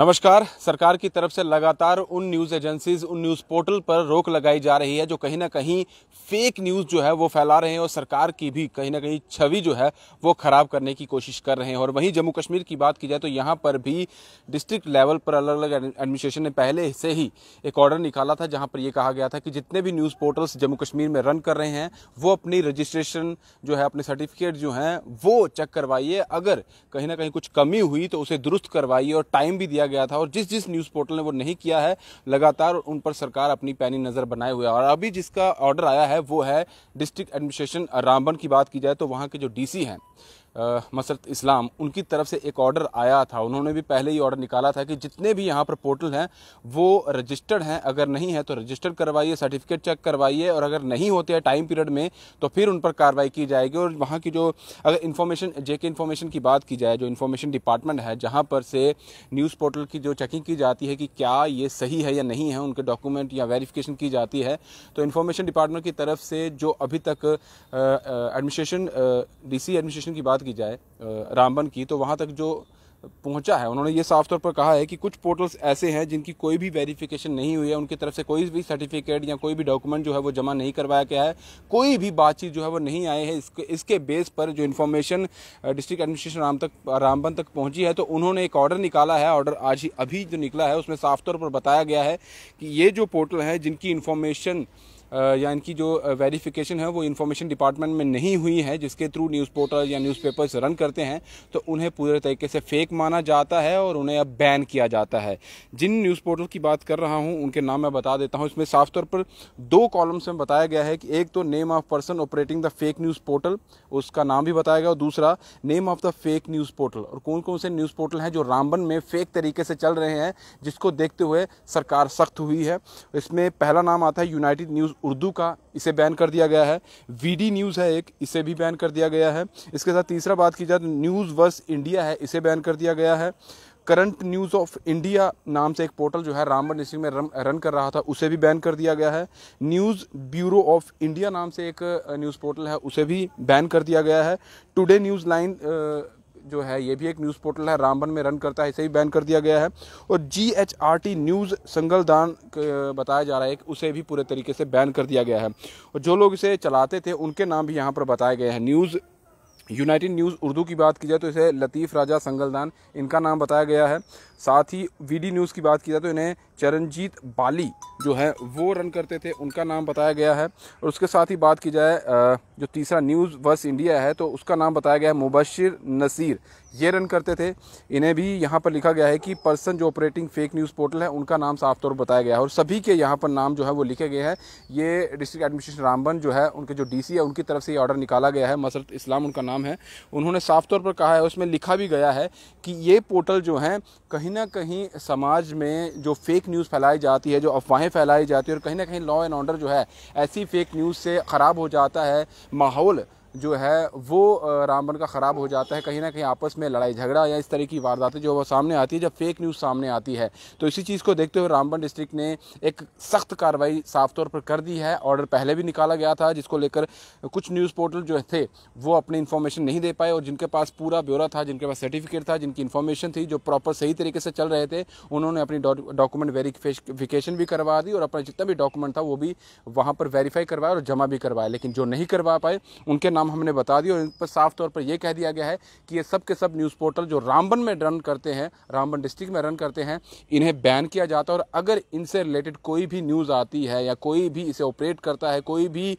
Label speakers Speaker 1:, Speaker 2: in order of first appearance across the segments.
Speaker 1: नमस्कार सरकार की तरफ से लगातार उन न्यूज़ एजेंसीज उन न्यूज़ पोर्टल पर रोक लगाई जा रही है जो कहीं ना कहीं फेक न्यूज़ जो है वो फैला रहे हैं और सरकार की भी कहीं ना कहीं छवि जो है वो ख़राब करने की कोशिश कर रहे हैं और वहीं जम्मू कश्मीर की बात की जाए तो यहाँ पर भी डिस्ट्रिक्ट लेवल पर अलग अलग एडमिनिस्ट्रेशन ने पहले से ही एक ऑर्डर निकाला था जहाँ पर यह कहा गया था कि जितने भी न्यूज़ पोर्टल्स जम्मू कश्मीर में रन कर रहे हैं वो अपनी रजिस्ट्रेशन जो है अपने सर्टिफिकेट जो हैं वो चेक करवाइए अगर कहीं ना कहीं कुछ कमी हुई तो उसे दुरुस्त करवाइए और टाइम भी दिया गया था और जिस जिस न्यूज़ पोर्टल ने वो नहीं किया है लगातार उन पर सरकार अपनी पैनी नज़र बनाए हुए और अभी जिसका ऑर्डर आया है वो है डिस्ट्रिक्ट एडमिनिस्ट्रेशन रामबन की बात की जाए तो वहाँ के जो डी हैं मसरत इस्लाम उनकी तरफ से एक ऑर्डर आया था उन्होंने भी पहले ही ऑर्डर निकाला था कि जितने भी यहाँ पर पोर्टल हैं वो रजिस्टर्ड हैं अगर नहीं है तो रजिस्टर करवाइए सर्टिफिकेट चेक करवाइए और अगर नहीं होते हैं टाइम पीरियड में तो फिर उन पर कार्रवाई की जाएगी और वहाँ की जो अगर इन्फॉर्मेशन जे के इन्फॉर्मेशन की बात की जाए जो इन्फॉर्मेशन डिपार्टमेंट है जहाँ पर से न्यूज़ पोर्टल की जो चेकिंग की जाती है कि क्या ये सही है या नहीं है उनके डॉक्यूमेंट या वेरीफिकेशन की जाती है तो इन्फॉर्मेशन डिपार्टमेंट की तरफ से जो अभी तक एडमिनिस्ट्रेशन डी एडमिनिस्ट्रेशन की बात बात की जाए रामबन की तो वहाँ तक जो पहुंचा है उन्होंने ये साफ तौर पर कहा है कि कुछ पोर्टल्स ऐसे हैं जिनकी कोई भी वेरिफिकेशन नहीं हुई है उनकी तरफ से कोई भी सर्टिफिकेट या कोई भी डॉक्यूमेंट जो है वो जमा नहीं करवाया गया है कोई भी बातचीत जो है वो नहीं आई है इसके इसके बेस पर जो इन्फॉर्मेशन डिस्ट्रिक्ट एडमिनिस्ट्रेशन राम तक रामबन तक पहुंची है तो उन्होंने एक ऑर्डर निकाला है ऑर्डर आज ही अभी जो निकला है उसमें साफ तौर पर बताया गया है कि ये जो पोर्टल हैं जिनकी इन्फॉर्मेशन या इनकी जो वेरिफिकेशन है वो इन्फॉर्मेशन डिपार्टमेंट में नहीं हुई है जिसके थ्रू न्यूज़ पोर्टल या न्यूज़पेपर्स रन करते हैं तो उन्हें पूरे तरीके से फेक माना जाता है और उन्हें अब बैन किया जाता है जिन न्यूज़ पोर्टल की बात कर रहा हूँ उनके नाम मैं बता देता हूँ इसमें साफ तौर पर दो कॉलम्स में बताया गया है कि एक तो name of person operating the fake news portal उसका नाम भी बताया गया और दूसरा name of the fake news portal और कौन कौन से न्यूज़ पोर्टल हैं जो रामबन में फेक तरीके से चल रहे हैं जिसको देखते हुए सरकार सख्त हुई है इसमें पहला नाम आता है यूनाइटेड न्यूज़ उर्दू का इसे बैन कर दिया गया है वीडी न्यूज़ है एक इसे भी बैन कर दिया गया है इसके साथ तीसरा बात की जाए न्यूज़ वर्स इंडिया है इसे बैन कर दिया गया है करंट न्यूज़ ऑफ इंडिया नाम से एक पोर्टल जो है रामबन डिस्ट्रिक्ट में रन कर रहा था उसे भी बैन कर दिया गया है न्यूज़ ब्यूरो ऑफ इंडिया नाम से एक न्यूज़ पोर्टल है उसे भी बैन कर दिया गया है टुडे न्यूज़ लाइन जो है ये भी एक न्यूज़ पोर्टल है रामबन में रन करता है इसे भी बैन कर दिया गया है और G H R T news Sangaldan बताया जा रहा है उसे भी पूरे तरीके से बैन कर दिया गया है और जो लोग इसे चलाते थे उनके नाम भी यहाँ पर बताए गए हैं न्यूज़ यूनाइटेड न्यूज़ उर्दू की बात की जाए तो इसे लतीफ़ राजा संगलदान इनका नाम बताया गया है साथ ही वीडी न्यूज़ की बात की जाए तो इन्हें चरणजीत बाली जो है वो रन करते थे उनका नाम बताया गया है और उसके साथ ही बात की जाए जो तीसरा न्यूज़ वर्स इंडिया है तो उसका नाम बताया गया है मुबशिर नसीर ये रन करते थे इन्हें भी यहाँ पर लिखा गया है कि पर्सन जो ऑपरेटिंग फेक न्यूज़ पोर्टल है उनका नाम साफ तौर पर बताया गया है और सभी के यहाँ पर नाम जो है वो लिखे गए हैं ये डिस्ट्रिक्ट एडमिनिस्ट्रेशन रामबन जो है उनके जो डी है उनकी तरफ से ये ऑर्डर निकाला गया है मसरत इस्लाम उनका नाम है उन्होंने साफ तौर पर कहा है उसमें लिखा भी गया है कि ये पोर्टल जो हैं कहीं ना कहीं समाज में जो फेक न्यूज़ फैलाई जाती है जो अफवाहें फैलाई जाती है और कहीं ना कहीं लॉ एंड ऑर्डर जो है ऐसी फेक न्यूज़ से ख़राब हो जाता है माहौल जो है वो रामबन का ख़राब हो जाता है कहीं ना कहीं आपस में लड़ाई झगड़ा या इस तरह की वारदातें जो वो सामने आती है जब फेक न्यूज़ सामने आती है तो इसी चीज़ को देखते हुए रामबन डिस्ट्रिक्ट ने एक सख्त कार्रवाई साफ तौर पर कर दी है ऑर्डर पहले भी निकाला गया था जिसको लेकर कुछ न्यूज़ पोर्टल जो थे वो अपनी इन्फॉर्मेशन नहीं दे पाए और जिनके पास पूरा ब्यौरा था जिनके पास सर्टिफिकेट था जिनकी इन्फॉर्मेशन थी जो प्रॉपर सही तरीके से चल रहे थे उन्होंने अपनी डॉक्यूमेंट वेरीफिकेशन भी करवा दी और अपना जितना भी डॉक्यूमेंट था वो भी वहाँ पर वेरीफाई करवाया और जमा भी करवाया लेकिन जो नहीं करवा पाए उनके नाम हमने बता दिया और इन पर साफ तौर पर यह कह दिया गया है कि ये सब के सब न्यूज़ पोर्टल जो रामबन में रन करते हैं रामबन डिस्ट्रिक्ट में रन करते हैं इन्हें बैन किया जाता है और अगर इनसे रिलेटेड कोई भी न्यूज़ आती है या कोई भी इसे ऑपरेट करता है कोई भी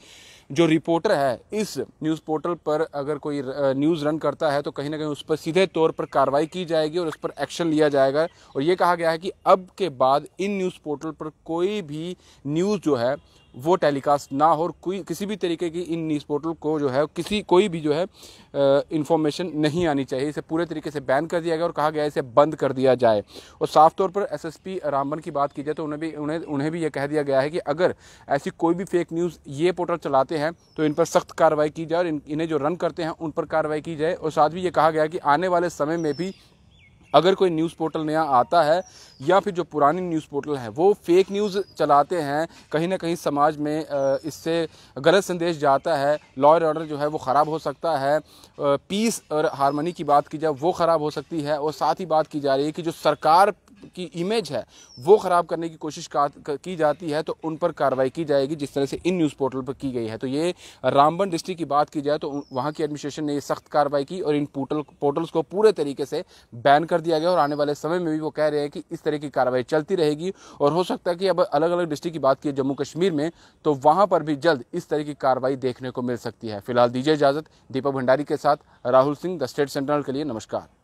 Speaker 1: जो रिपोर्टर है इस न्यूज़ पोर्टल पर अगर कोई न्यूज़ रन करता है तो कहीं ना कहीं उस पर सीधे तौर पर कार्रवाई की जाएगी और उस पर एक्शन लिया जाएगा और ये कहा गया है कि अब के बाद इन न्यूज़ पोर्टल पर कोई भी न्यूज़ जो है वो टेलीकास्ट ना हो और कोई किसी भी तरीके की इन न्यूज़ पोर्टल को जो है किसी कोई भी जो है इन्फॉर्मेशन नहीं आनी चाहिए इसे पूरे तरीके से बैन कर दिया गया और कहा गया इसे बंद कर दिया जाए और साफ तौर पर एस एस पी रामबन की बात की जाए तो उन्हें भी उन्हें उन्हें भी यह कह दिया गया है कि अगर ऐसी कोई भी फेक न्यूज़ ये पोर्टल चलाते हैं तो इन पर सख्त कार्रवाई की जाए और इन्हें जो रन करते हैं उन पर कार्रवाई की जाए और साथ भी ये कहा गया कि आने वाले समय में भी अगर कोई न्यूज़ पोर्टल नया आता है या फिर जो पुरानी न्यूज़ पोर्टल हैं वो फेक न्यूज़ चलाते हैं कहीं ना कहीं समाज में इससे गलत संदेश जाता है लॉ एंड ऑर्डर जो है वो ख़राब हो सकता है पीस और हारमोनी की बात की जाए वो ख़राब हो सकती है और साथ ही बात की जा रही है कि जो सरकार की इमेज है वो ख़राब करने की कोशिश की जाती है तो उन पर कार्रवाई की जाएगी जिस तरह से इन न्यूज़ पोर्टल पर की गई है तो ये रामबन डिस्ट्रिक्ट की बात की जाए तो वहाँ की एडमिनिस्ट्रेशन ने सख्त कार्रवाई की और इन पोर्टल पोर्टल्स को पूरे तरीके से बैन कर दिया गया और आने वाले समय में भी वो कह रहे हैं कि इस तरह की कार्रवाई चलती रहेगी और हो सकता है कि अब अलग अलग डिस्ट्रिक्ट की बात की जम्मू कश्मीर में तो वहाँ पर भी जल्द इस तरह की कार्रवाई देखने को मिल सकती है फिलहाल दीजिए इजाज़त दीपक भंडारी के साथ Rahul Singh the state central के लिए नमस्कार